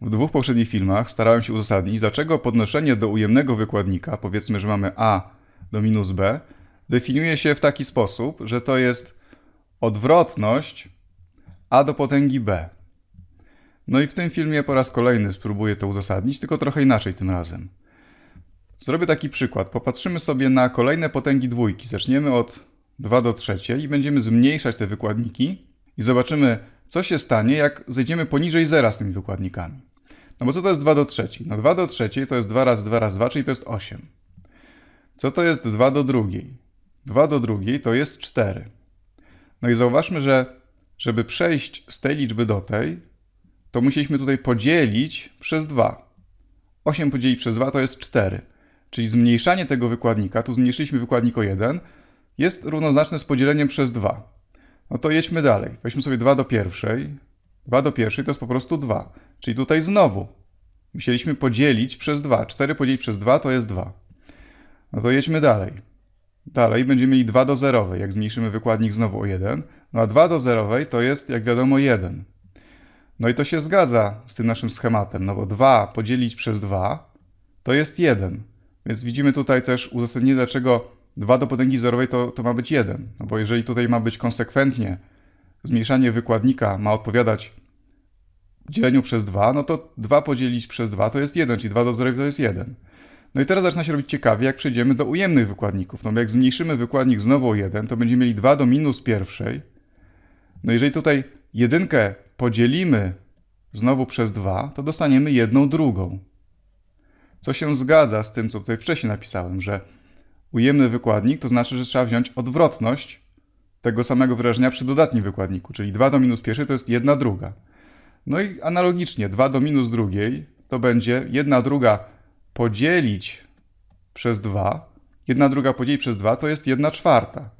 W dwóch poprzednich filmach starałem się uzasadnić, dlaczego podnoszenie do ujemnego wykładnika, powiedzmy, że mamy a do minus b, definiuje się w taki sposób, że to jest odwrotność a do potęgi b. No i w tym filmie po raz kolejny spróbuję to uzasadnić, tylko trochę inaczej tym razem. Zrobię taki przykład. Popatrzymy sobie na kolejne potęgi dwójki. Zaczniemy od 2 do 3 i będziemy zmniejszać te wykładniki i zobaczymy, co się stanie, jak zejdziemy poniżej zera z tymi wykładnikami. No bo co to jest 2 do 3? No 2 do 3 to jest 2 razy 2 razy 2, czyli to jest 8. Co to jest 2 do 2? 2 do 2 to jest 4. No i zauważmy, że żeby przejść z tej liczby do tej, to musieliśmy tutaj podzielić przez 2. 8 podzielić przez 2 to jest 4. Czyli zmniejszanie tego wykładnika, tu zmniejszyliśmy wykładnik o 1, jest równoznaczne z podzieleniem przez 2. No to jedźmy dalej. Weźmy sobie 2 do pierwszej. 2 do pierwszej to jest po prostu 2. Czyli tutaj znowu musieliśmy podzielić przez 2. 4 podzielić przez 2 to jest 2. No to jedźmy dalej. Dalej będziemy mieli 2 do 0, jak zmniejszymy wykładnik znowu o 1. No a 2 do 0 to jest, jak wiadomo, 1. No i to się zgadza z tym naszym schematem, no bo 2 podzielić przez 2 to jest 1. Więc widzimy tutaj też uzasadnienie, dlaczego 2 do potęgi zerowej to, to ma być 1. No bo jeżeli tutaj ma być konsekwentnie zmniejszanie wykładnika ma odpowiadać dzieleniu przez 2, no to 2 podzielić przez 2 to jest 1, czyli 2 do zerowej to jest 1. No i teraz zaczyna się robić ciekawie, jak przejdziemy do ujemnych wykładników. No bo jak zmniejszymy wykładnik znowu o 1, to będziemy mieli 2 do minus pierwszej. No jeżeli tutaj jedynkę podzielimy znowu przez 2, to dostaniemy jedną drugą. Co się zgadza z tym, co tutaj wcześniej napisałem, że ujemny wykładnik, to znaczy, że trzeba wziąć odwrotność tego samego wyrażenia przy dodatnim wykładniku, czyli 2 do minus pierwszej to jest 1 druga. No i analogicznie 2 do minus drugiej to będzie 1 druga podzielić przez 2. 1 druga podzielić przez 2 to jest 1 czwarta.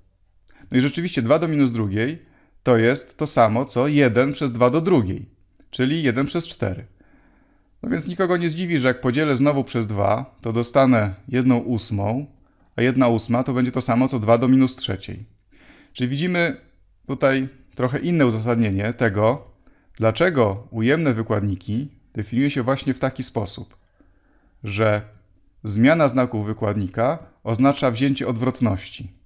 No i rzeczywiście 2 do minus drugiej to jest to samo co 1 przez 2 do drugiej, czyli 1 przez 4. No więc nikogo nie zdziwi, że jak podzielę znowu przez 2, to dostanę 1 ósmą, a 1 ósma to będzie to samo co 2 do minus trzeciej. Czyli widzimy tutaj trochę inne uzasadnienie tego, dlaczego ujemne wykładniki definiuje się właśnie w taki sposób, że zmiana znaków wykładnika oznacza wzięcie odwrotności.